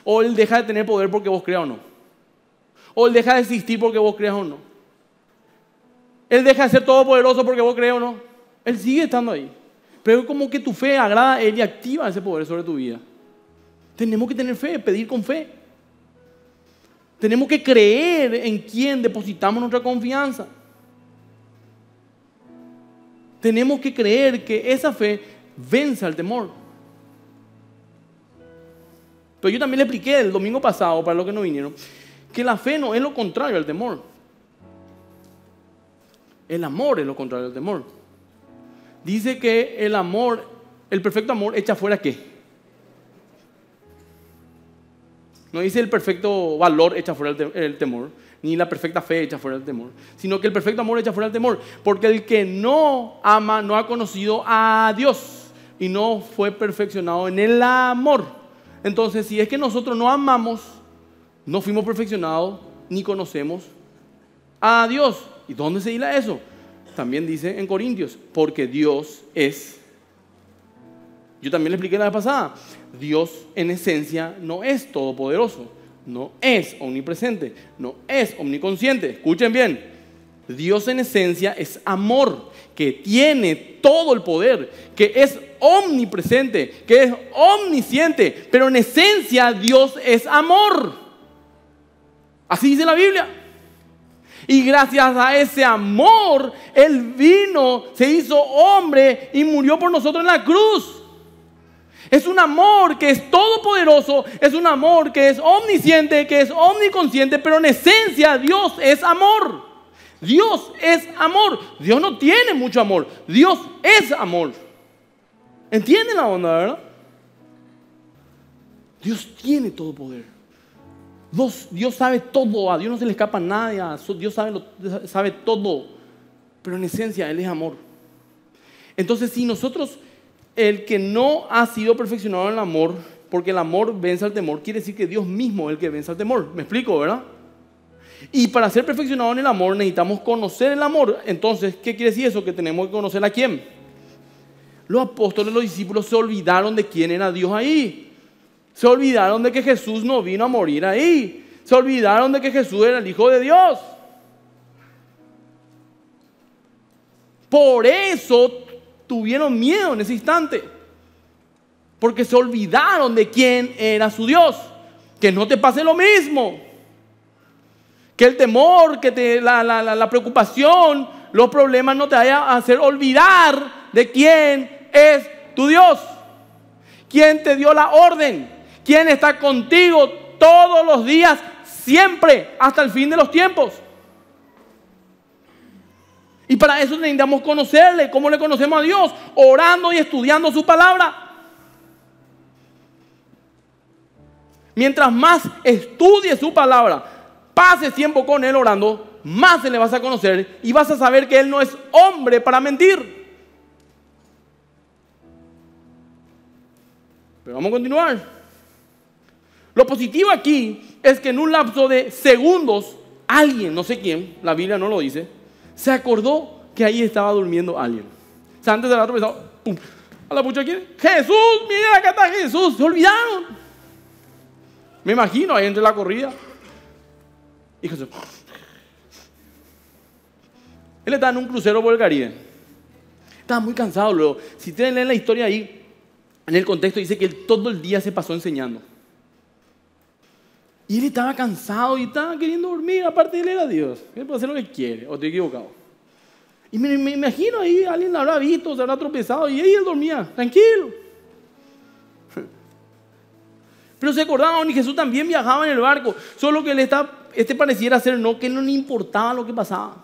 O Él deja de tener poder porque vos creas o no. O Él deja de existir porque vos creas o no. Él deja de ser todopoderoso porque vos creas o no. Él sigue estando ahí. Pero como que tu fe agrada a Él y activa ese poder sobre tu vida. Tenemos que tener fe, pedir con fe. Tenemos que creer en quien depositamos nuestra confianza. Tenemos que creer que esa fe vence al temor. Pero yo también le expliqué el domingo pasado, para los que no vinieron, que la fe no es lo contrario al temor. El amor es lo contrario al temor. Dice que el amor, el perfecto amor echa fuera qué? No dice el perfecto valor echa fuera el temor, ni la perfecta fe echa fuera el temor, sino que el perfecto amor echa fuera el temor, porque el que no ama no ha conocido a Dios y no fue perfeccionado en el amor. Entonces, si es que nosotros no amamos, no fuimos perfeccionados ni conocemos a Dios. ¿Y dónde se hila eso? también dice en Corintios, porque Dios es. Yo también le expliqué la vez pasada, Dios en esencia no es todopoderoso, no es omnipresente, no es omniconsciente. Escuchen bien, Dios en esencia es amor, que tiene todo el poder, que es omnipresente, que es omnisciente, pero en esencia Dios es amor. Así dice la Biblia. Y gracias a ese amor, el vino, se hizo hombre y murió por nosotros en la cruz. Es un amor que es todopoderoso, es un amor que es omnisciente, que es omniconsciente, pero en esencia Dios es amor. Dios es amor. Dios no tiene mucho amor. Dios es amor. ¿Entienden la onda, verdad? Dios tiene todo poder. Dios, sabe todo, a Dios no se le escapa nada, Dios sabe, sabe todo, pero en esencia Él es amor. Entonces, si nosotros, el que no ha sido perfeccionado en el amor, porque el amor vence al temor, quiere decir que Dios mismo es el que vence al temor. ¿Me explico, verdad? Y para ser perfeccionado en el amor necesitamos conocer el amor. Entonces, ¿qué quiere decir eso? Que tenemos que conocer a quién. Los apóstoles, los discípulos se olvidaron de quién era Dios ahí. Se olvidaron de que Jesús no vino a morir ahí. Se olvidaron de que Jesús era el Hijo de Dios. Por eso tuvieron miedo en ese instante. Porque se olvidaron de quién era su Dios. Que no te pase lo mismo. Que el temor, que la, la, preocupación, los problemas no te vayan a hacer olvidar de quién es tu Dios. ¿Quién te dio la orden? quien está contigo todos los días, siempre, hasta el fin de los tiempos. Y para eso necesitamos conocerle. ¿Cómo le conocemos a Dios? Orando y estudiando su palabra. Mientras más estudie su palabra, pase tiempo con Él orando, más se le vas a conocer y vas a saber que Él no es hombre para mentir. Pero vamos a continuar. Lo positivo aquí es que en un lapso de segundos, alguien, no sé quién, la Biblia no lo dice, se acordó que ahí estaba durmiendo alguien. O sea, antes del la ¡pum! A la pucha, ¿quién? Jesús, mira, acá está Jesús, se olvidaron. Me imagino ahí entre la corrida. Y Jesús. Él está en un crucero por el Estaba muy cansado luego. Si ustedes leen la historia ahí, en el contexto dice que todo el día se pasó enseñando. Y él estaba cansado y estaba queriendo dormir, aparte él era Dios. Él puede hacer lo que quiere, o estoy equivocado. Y me, imagino ahí, alguien lo habrá visto, se habrá tropezado, y ahí él dormía, tranquilo. Pero se acordaban, y Jesús también viajaba en el barco, solo que él está, este pareciera ser no, que no le importaba lo que pasaba.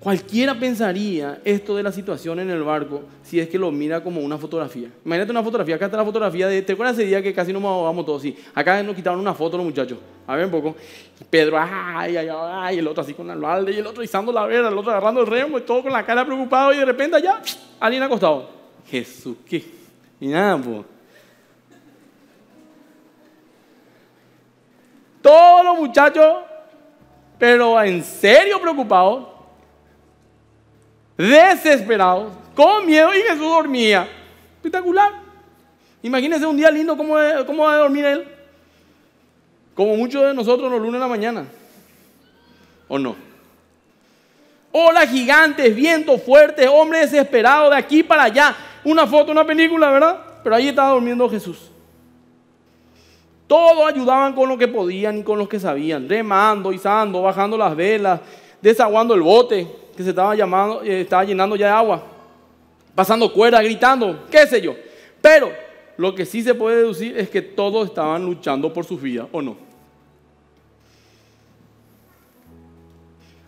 Cualquiera pensaría esto de la situación en el barco si es que lo mira como una fotografía. Imagínate una fotografía, acá está la fotografía de, ¿te acuerdas ese día que casi nos ahogamos todos? Sí, acá nos quitaron una foto los muchachos. A ver un poco. Pedro, ay, ay, ay, el otro así con el balde, y el otro izando la vera, el otro agarrando el remo, y todo con la cara preocupado, y de repente allá, alguien acostado. Jesús, ¿qué? Y nada, Todos los muchachos, pero en serio preocupados desesperados, con miedo, y Jesús dormía. Espectacular. Imagínense un día lindo, ¿cómo, cómo va a dormir él? Como muchos de nosotros los lunes de la mañana. ¿O no? Hola gigantes, vientos fuertes, hombre desesperado de aquí para allá. Una foto, una película, ¿verdad? Pero ahí estaba durmiendo Jesús. Todos ayudaban con lo que podían y con lo que sabían, remando, izando, bajando las velas, desaguando el bote que se estaba, llamando, eh, estaba llenando ya de agua, pasando cuerdas, gritando, qué sé yo. Pero lo que sí se puede deducir es que todos estaban luchando por sus vidas, ¿o no?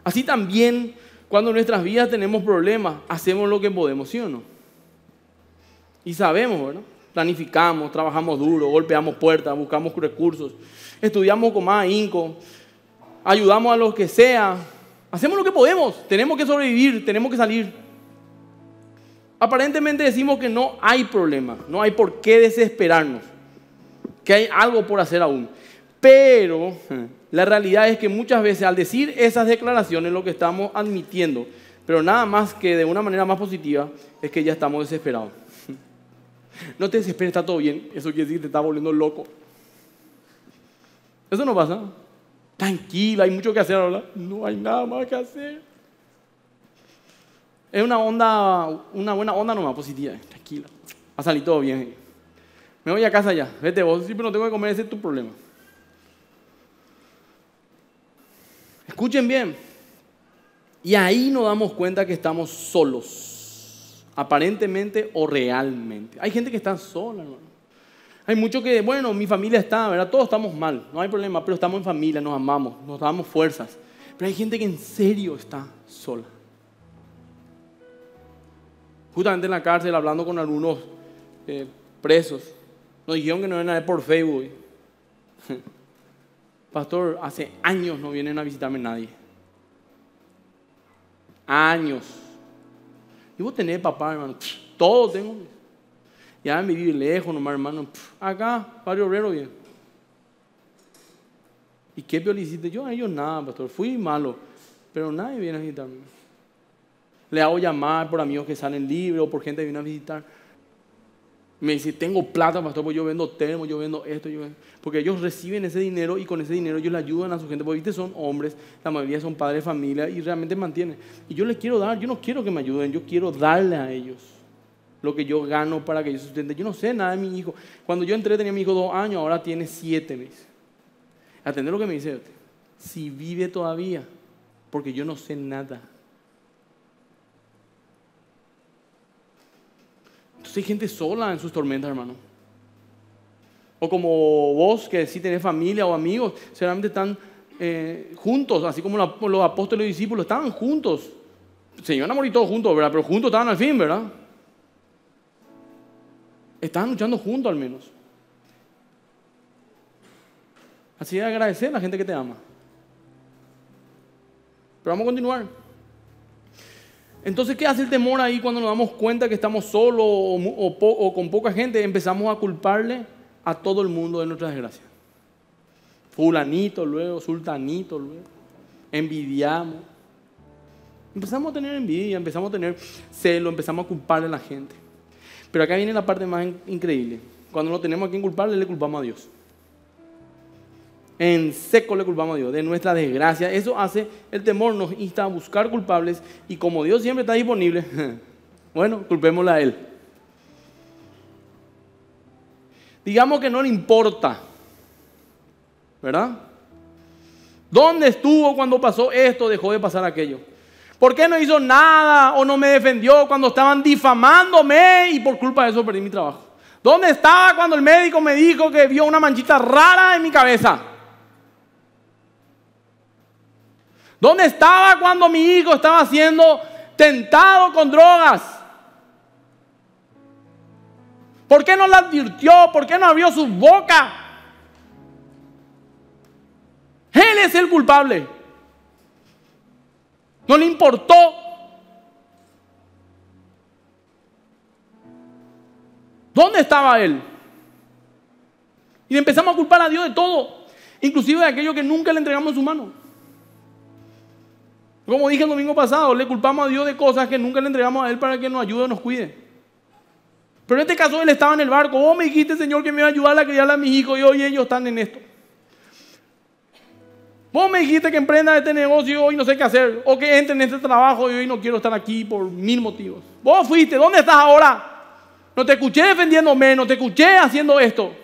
Así también, cuando nuestras vidas tenemos problemas, hacemos lo que podemos, ¿sí o no? Y sabemos, ¿verdad? Planificamos, trabajamos duro, golpeamos puertas, buscamos recursos, estudiamos con más inco, ayudamos a los que sea, Hacemos lo que podemos, tenemos que sobrevivir, tenemos que salir. Aparentemente decimos que no hay problema, no hay por qué desesperarnos, que hay algo por hacer aún. Pero la realidad es que muchas veces al decir esas declaraciones lo que estamos admitiendo, pero nada más que de una manera más positiva, es que ya estamos desesperados. No te desesperes, está todo bien, eso quiere decir que te está volviendo loco. Eso no pasa tranquila, hay mucho que hacer. ¿verdad? No hay nada más que hacer. Es una onda, una buena onda nomás, positiva, tranquila. Va a salir todo bien. Me voy a casa ya, vete vos, siempre no tengo que comer, ese es tu problema. Escuchen bien. Y ahí nos damos cuenta que estamos solos, aparentemente o realmente. Hay gente que está sola, hermano. Hay muchos que, bueno, mi familia está, ¿verdad? Todos estamos mal, no hay problema, pero estamos en familia, nos amamos, nos damos fuerzas. Pero hay gente que en serio está sola. Justamente en la cárcel, hablando con algunos eh, presos, nos dijeron que no iban a ver por Facebook. Pastor, hace años no vienen a visitarme nadie. Años. Y vos tenés papá, hermano. Todo tengo. Ya me viví lejos nomás, hermano. acá, barrio obrero, bien. ¿Y qué peor Yo a ah, ellos nada, pastor. Fui malo, pero nadie viene a visitarme. Le hago llamar por amigos que salen libres o por gente que viene a visitar. Me dice, tengo plata, pastor, porque yo vendo termo, yo vendo esto, yo Porque ellos reciben ese dinero y con ese dinero ellos le ayudan a su gente. Porque, viste, son hombres, la mayoría son padres de familia y realmente mantienen. Y yo les quiero dar, yo no quiero que me ayuden, yo quiero darle a ellos lo que yo gano para que yo sustente. Yo no sé nada de mi hijo. Cuando yo entré tenía mi hijo dos años, ahora tiene siete, meses. Atender lo que me dice Si vive todavía, porque yo no sé nada. Entonces hay gente sola en sus tormentas, hermano. O como vos, que si tenés familia o amigos, seguramente están eh, juntos, así como los apóstoles y discípulos estaban juntos. Señor, a morir todos juntos, ¿verdad? Pero juntos estaban al fin, ¿verdad? Estaban luchando juntos al menos. Así es agradecer a la gente que te ama. Pero vamos a continuar. Entonces, ¿qué hace el temor ahí cuando nos damos cuenta que estamos solos o, con poca gente? Empezamos a culparle a todo el mundo de nuestra desgracia. Fulanito luego, sultanito luego. Envidiamos. Empezamos a tener envidia, empezamos a tener celo, empezamos a culparle a la gente. Pero acá viene la parte más increíble. Cuando no tenemos a quien culparle, le culpamos a Dios. En seco le culpamos a Dios de nuestra desgracia. Eso hace el temor, nos insta a buscar culpables y como Dios siempre está disponible, bueno, culpémosla a Él. Digamos que no le importa, ¿verdad? ¿Dónde estuvo cuando pasó esto? Dejó de pasar aquello. ¿Por qué no hizo nada o no me defendió cuando estaban difamándome y por culpa de eso perdí mi trabajo? ¿Dónde estaba cuando el médico me dijo que vio una manchita rara en mi cabeza? ¿Dónde estaba cuando mi hijo estaba siendo tentado con drogas? ¿Por qué no la advirtió? ¿Por qué no abrió su boca? Él es el culpable. No le importó. ¿Dónde estaba él? Y empezamos a culpar a Dios de todo, inclusive de aquello que nunca le entregamos en su mano. Como dije el domingo pasado, le culpamos a Dios de cosas que nunca le entregamos a Él para que nos ayude o nos cuide. Pero en este caso Él estaba en el barco. Vos oh, me dijiste, Señor, que me iba a ayudar a criar a mis hijos y hoy ellos están en esto. Vos me dijiste que emprenda este negocio y hoy no sé qué hacer. O que entre en este trabajo y hoy no quiero estar aquí por mil motivos. Vos fuiste, ¿dónde estás ahora? No te escuché defendiéndome, no te escuché haciendo esto.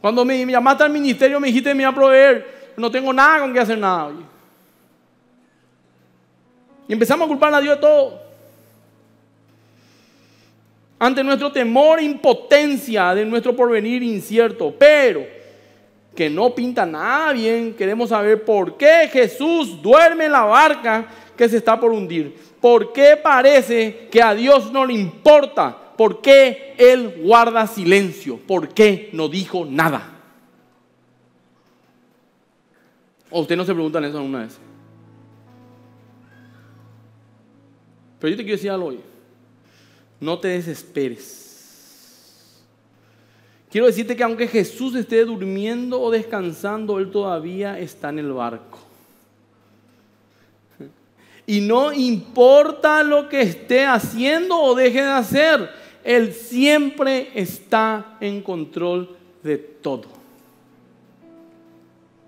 Cuando me, llamaste al ministerio me dijiste me iba a proveer. No tengo nada con qué hacer nada hoy. Y empezamos a culpar a Dios de todo. Ante nuestro temor e impotencia de nuestro porvenir incierto. Pero que no pinta nada bien, queremos saber por qué Jesús duerme en la barca que se está por hundir. ¿Por qué parece que a Dios no le importa? ¿Por qué Él guarda silencio? ¿Por qué no dijo nada? ¿O ustedes no se preguntan eso alguna vez? Pero yo te quiero decir algo hoy. No te desesperes. Quiero decirte que aunque Jesús esté durmiendo o descansando, Él todavía está en el barco. Y no importa lo que esté haciendo o deje de hacer, Él siempre está en control de todo.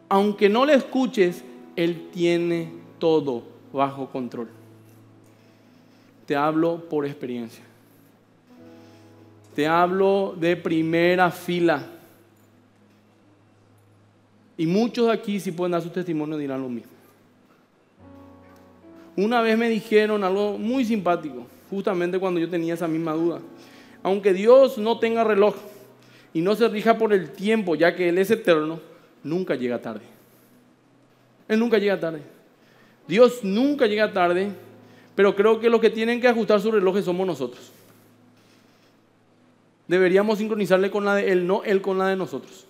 Aunque no le escuches, Él tiene todo bajo control. Te hablo por experiencia. Te hablo de primera fila. Y muchos de aquí, si pueden dar su testimonio, dirán lo mismo. Una vez me dijeron algo muy simpático, justamente cuando yo tenía esa misma duda. Aunque Dios no tenga reloj y no se rija por el tiempo, ya que Él es eterno, nunca llega tarde. Él nunca llega tarde. Dios nunca llega tarde, pero creo que los que tienen que ajustar su relojes somos nosotros deberíamos sincronizarle con la de Él, no Él con la de nosotros.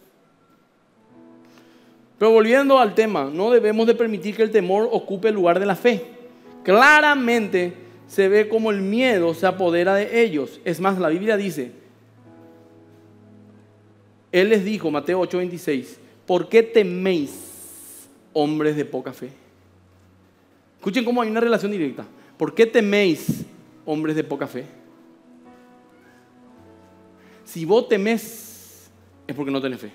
Pero volviendo al tema, no debemos de permitir que el temor ocupe el lugar de la fe. Claramente se ve como el miedo se apodera de ellos. Es más, la Biblia dice, Él les dijo, Mateo 8:26, ¿por qué teméis hombres de poca fe? Escuchen cómo hay una relación directa. ¿Por qué teméis hombres de poca fe? Si vos temes, es porque no tenés fe.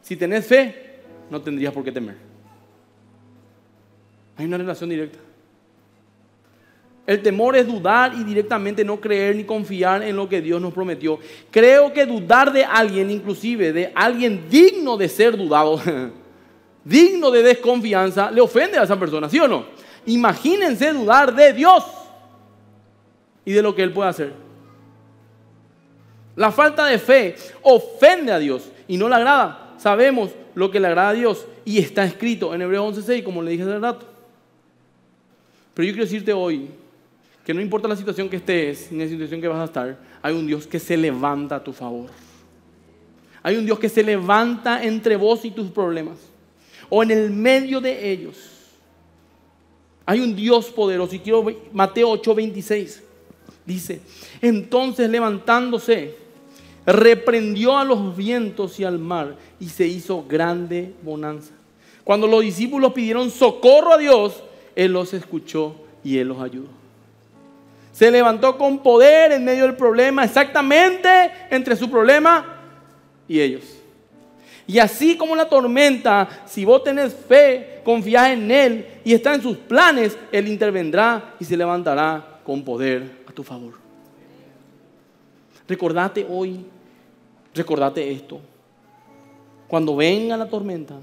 Si tenés fe, no tendrías por qué temer. Hay una relación directa. El temor es dudar y directamente no creer ni confiar en lo que Dios nos prometió. Creo que dudar de alguien, inclusive de alguien digno de ser dudado, digno de desconfianza, le ofende a esa persona, ¿sí o no? Imagínense dudar de Dios y de lo que Él puede hacer. La falta de fe ofende a Dios y no le agrada. Sabemos lo que le agrada a Dios y está escrito en Hebreos 11:6, como le dije hace rato. Pero yo quiero decirte hoy que no importa la situación que estés, ni la situación que vas a estar, hay un Dios que se levanta a tu favor. Hay un Dios que se levanta entre vos y tus problemas, o en el medio de ellos. Hay un Dios poderoso. Y quiero Mateo 8:26. Dice, entonces levantándose, reprendió a los vientos y al mar y se hizo grande bonanza. Cuando los discípulos pidieron socorro a Dios, Él los escuchó y Él los ayudó. Se levantó con poder en medio del problema, exactamente entre su problema y ellos. Y así como la tormenta, si vos tenés fe, confiás en Él y está en sus planes, Él intervendrá y se levantará con poder a tu favor. Recordate hoy, recordate esto. Cuando venga la tormenta,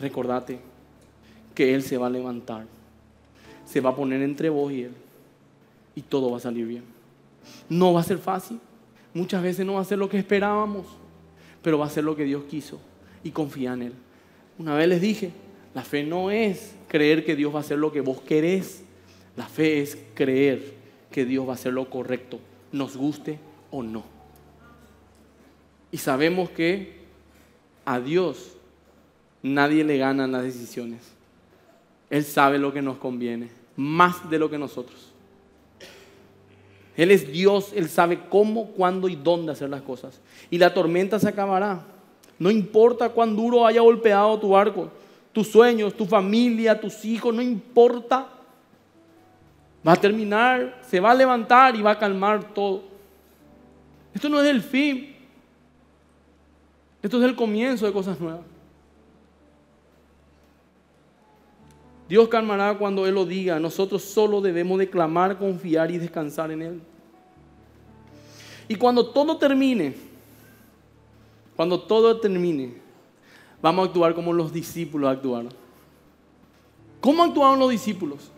recordate que Él se va a levantar, se va a poner entre vos y Él, y todo va a salir bien. No va a ser fácil, muchas veces no va a ser lo que esperábamos, pero va a ser lo que Dios quiso y confía en Él. Una vez les dije, la fe no es creer que Dios va a hacer lo que vos querés, la fe es creer que Dios va a hacer lo correcto, nos guste o no. Y sabemos que a Dios nadie le gana las decisiones. Él sabe lo que nos conviene, más de lo que nosotros. Él es Dios, Él sabe cómo, cuándo y dónde hacer las cosas. Y la tormenta se acabará. No importa cuán duro haya golpeado tu barco, tus sueños, tu familia, tus hijos, no importa. Va a terminar, se va a levantar y va a calmar todo. Esto no es el fin. Esto es el comienzo de cosas nuevas. Dios calmará cuando Él lo diga. Nosotros solo debemos de clamar, confiar y descansar en Él. Y cuando todo termine, cuando todo termine, vamos a actuar como los discípulos actuaron. ¿Cómo actuaron los discípulos?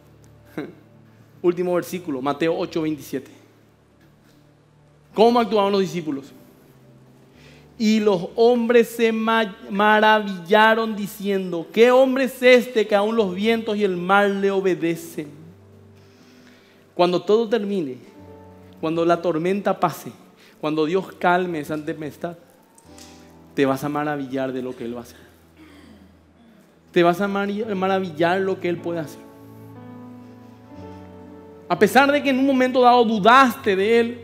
Último versículo, Mateo 8, 27. ¿Cómo actuaban los discípulos? Y los hombres se maravillaron diciendo, ¿qué hombre es este que aún los vientos y el mar le obedecen? Cuando todo termine, cuando la tormenta pase, cuando Dios calme esa tempestad, te vas a maravillar de lo que Él va a hacer. Te vas a maravillar lo que Él puede hacer. A pesar de que en un momento dado dudaste de Él,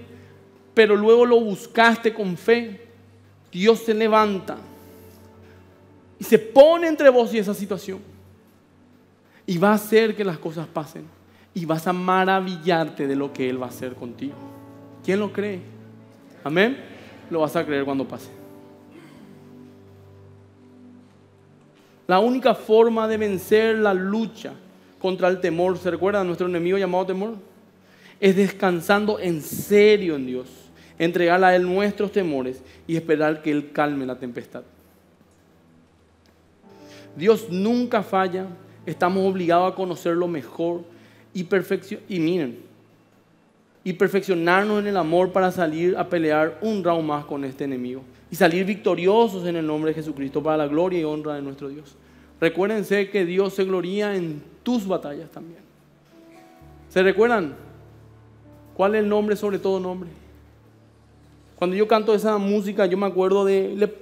pero luego lo buscaste con fe, Dios se levanta y se pone entre vos y esa situación. Y va a hacer que las cosas pasen. Y vas a maravillarte de lo que Él va a hacer contigo. ¿Quién lo cree? Amén. Lo vas a creer cuando pase. La única forma de vencer la lucha contra el temor, ¿se recuerda nuestro enemigo llamado temor? Es descansando en serio en Dios entregar a Él nuestros temores y esperar que Él calme la tempestad. Dios nunca falla, estamos obligados a conocerlo mejor y, y miren, y perfeccionarnos en el amor para salir a pelear un round más con este enemigo y salir victoriosos en el nombre de Jesucristo para la gloria y honra de nuestro Dios. Recuérdense que Dios se gloría en tus batallas también. ¿Se recuerdan? ¿Cuál es el nombre sobre todo nombre? Cuando yo canto esa música, yo me acuerdo de...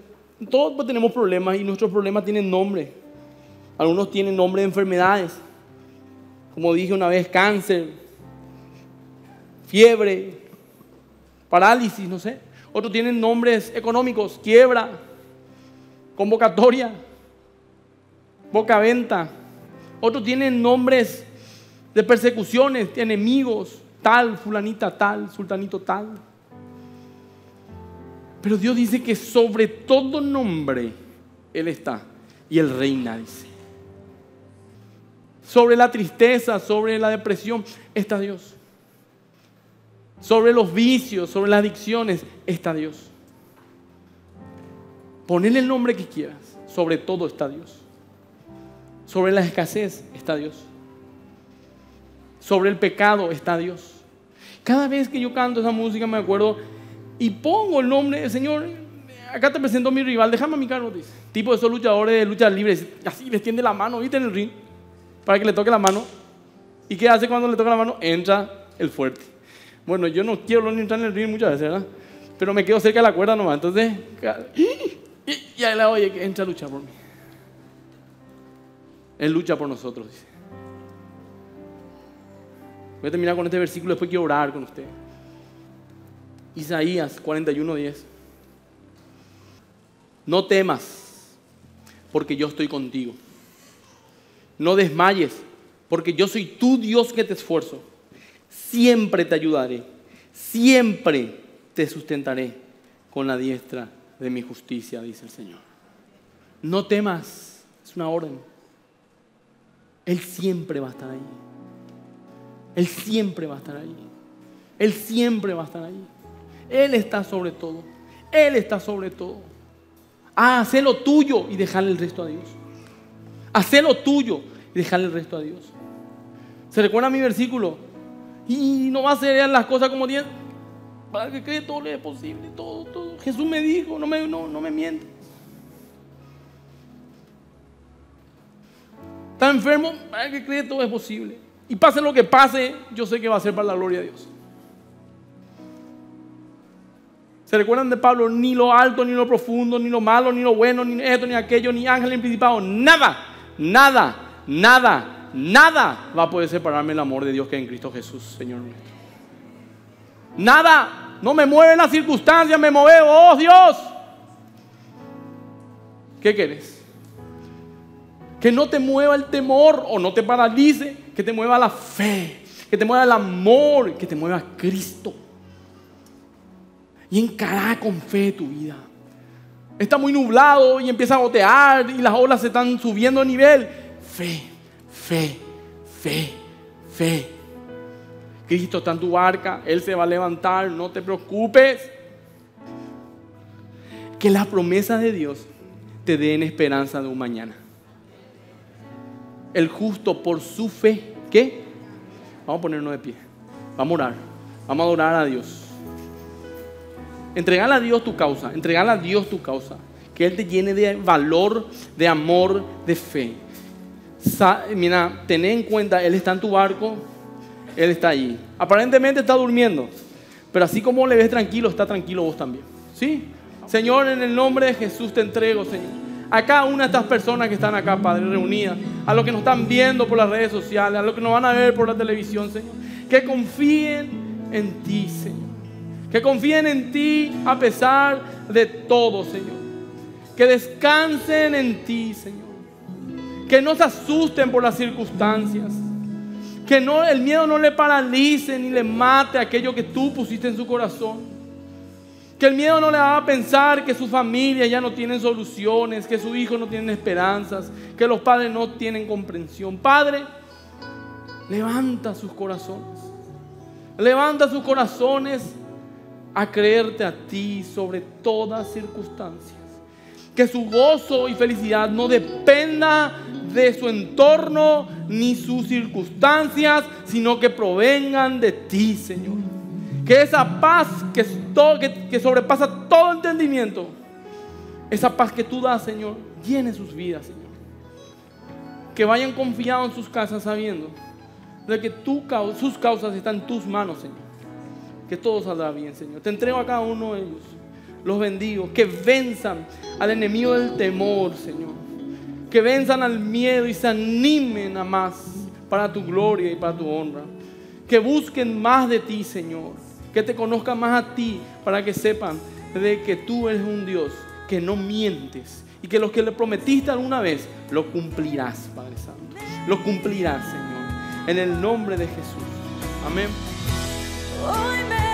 todos tenemos problemas y nuestros problemas tienen nombre. Algunos tienen nombre de enfermedades. Como dije una vez, cáncer, fiebre, parálisis, no sé. Otros tienen nombres económicos, quiebra, convocatoria, boca venta. Otros tienen nombres de persecuciones, enemigos, tal, fulanita tal, sultanito tal. Pero Dios dice que sobre todo nombre Él está y el reina, dice. Sobre la tristeza, sobre la depresión, está Dios. Sobre los vicios, sobre las adicciones, está Dios. Ponle el nombre que quieras, sobre todo está Dios. Sobre la escasez está Dios. Sobre el pecado está Dios. Cada vez que yo canto esa música me acuerdo y pongo el nombre del Señor, acá te presento a mi rival, déjame a mi cargo, dice. Tipo de esos luchadores de lucha libre, así me extiende la mano, ¿viste? En el ring, para que le toque la mano. ¿Y qué hace cuando le toca la mano? Entra el fuerte. Bueno, yo no quiero entrar en el ring muchas veces, ¿verdad? Pero me quedo cerca de la cuerda nomás, entonces... Y, ahí la oye, entra a luchar por mí. Él lucha por nosotros, Voy a terminar con este versículo, después quiero orar con ustedes. Isaías 41:10. No temas, porque yo estoy contigo. No desmayes, porque yo soy tu Dios que te esfuerzo. Siempre te ayudaré, siempre te sustentaré con la diestra de mi justicia, dice el Señor. No temas, es una orden. Él siempre va a estar ahí. Él siempre va a estar ahí. Él siempre va a estar ahí. Él está sobre todo. Él está sobre todo. Ah, haz lo tuyo y dejarle el resto a Dios. Haz lo tuyo y dejarle el resto a Dios. ¿Se recuerda mi versículo? Y no va a ser las cosas como Dios. Para que cree todo es posible, todo, todo. Jesús me dijo, no me, no, me Está enfermo, para que cree todo es posible. Y pase lo que pase, yo sé que va a ser para la gloria de Dios. ¿Se recuerdan de Pablo? Ni lo alto, ni lo profundo, ni lo malo, ni lo bueno, ni esto, ni aquello, ni ángel, ni principado. Nada, nada, nada, nada va a poder separarme el amor de Dios que hay en Cristo Jesús, Señor nuestro. Nada, no me mueven las circunstancias, me mueve, oh Dios. ¿Qué quieres? Que no te mueva el temor o no te paralice, que te mueva la fe, que te mueva el amor, que te mueva Cristo y encará con fe tu vida. Está muy nublado y empieza a gotear y las olas se están subiendo a nivel. Fe, fe, fe, fe. Cristo está en tu barca, Él se va a levantar, no te preocupes. Que la promesa de Dios te den esperanza de un mañana. El justo por su fe, ¿qué? Vamos a ponernos de pie, vamos a orar, vamos a adorar a Dios. Entregarle a Dios tu causa, entregarle a Dios tu causa. Que Él te llene de valor, de amor, de fe. Mira, ten en cuenta, Él está en tu barco, Él está allí, Aparentemente está durmiendo, pero así como le ves tranquilo, está tranquilo vos también. ¿Sí? Señor, en el nombre de Jesús te entrego, Señor. A cada una de estas personas que están acá, Padre, reunidas, a los que nos están viendo por las redes sociales, a los que nos van a ver por la televisión, Señor, que confíen en ti, Señor. Que confíen en ti a pesar de todo, Señor. Que descansen en ti, Señor. Que no se asusten por las circunstancias. Que el miedo no le paralice ni le mate aquello que tú pusiste en su corazón. Que el miedo no le haga pensar que su familia ya no tiene soluciones, que su hijo no tiene esperanzas, que los padres no tienen comprensión. Padre, levanta sus corazones. Levanta sus corazones a creerte a ti sobre todas circunstancias. Que su gozo y felicidad no dependa de su entorno ni sus circunstancias, sino que provengan de ti, Señor. Que esa paz que, sobrepasa todo entendimiento, esa paz que tú das, Señor, llene sus vidas, Señor. Que vayan confiados en sus casas sabiendo de que sus causas están en tus manos, Señor que todo saldrá bien, Señor. Te entrego a cada uno de ellos. Los bendigo. Que venzan al enemigo del temor, Señor. Que venzan al miedo y se animen a más para tu gloria y para tu honra. Que busquen más de ti, Señor. Que te conozcan más a ti para que sepan de que tú eres un Dios que no mientes y que lo que le prometiste alguna vez lo cumplirás, Padre Santo. Lo cumplirás, Señor. En el nombre de Jesús. Amén. Oh, me